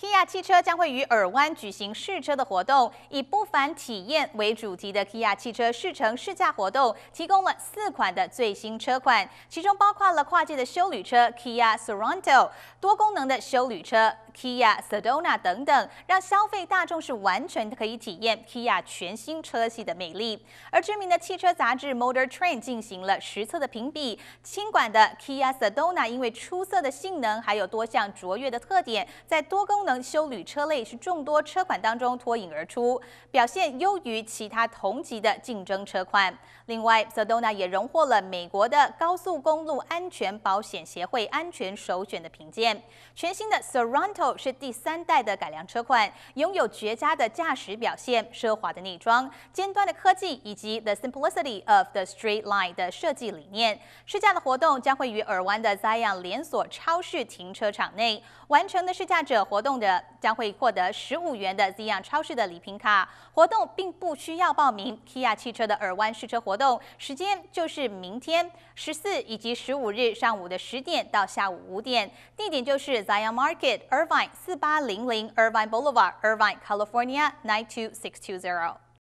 Kia 汽车将会于尔湾举行试车的活动，以“不凡体验”为主题的 Kia 汽车试乘试驾活动，提供了四款的最新车款，其中包括了跨界的休旅车 Kia Sorento，多功能的休旅车。Kia Sedona 等等，让消费大众是完全可以体验 Kia 全新车系的魅力。而知名的汽车杂志 Motor Trend 进行了实测的评比，轻管的 Kia Sedona 因为出色的性能还有多项卓越的特点，在多功能休旅车类是众多车款当中脱颖而出，表现优于其他同级的竞争车款。另外，Sedona 也荣获了美国的高速公路安全保险协会安全首选的评鉴。全新的 Sorento。是第三代的改良车款，拥有绝佳的驾驶表现、奢华的内装、尖端的科技以及 the simplicity of the street line 的设计理念。试驾的活动将会于尔湾的 Zion 连锁超市停车场内完成。的试驾者活动的将会获得十五元的 Zion 超市的礼品卡。活动并不需要报名。Kia 汽车的尔湾试车活动时间就是明天十四以及十五日上午的十点到下午五点，地点就是 Zion Market。而 Irvine 4800 Irvine Boulevard, Irvine, California 92620。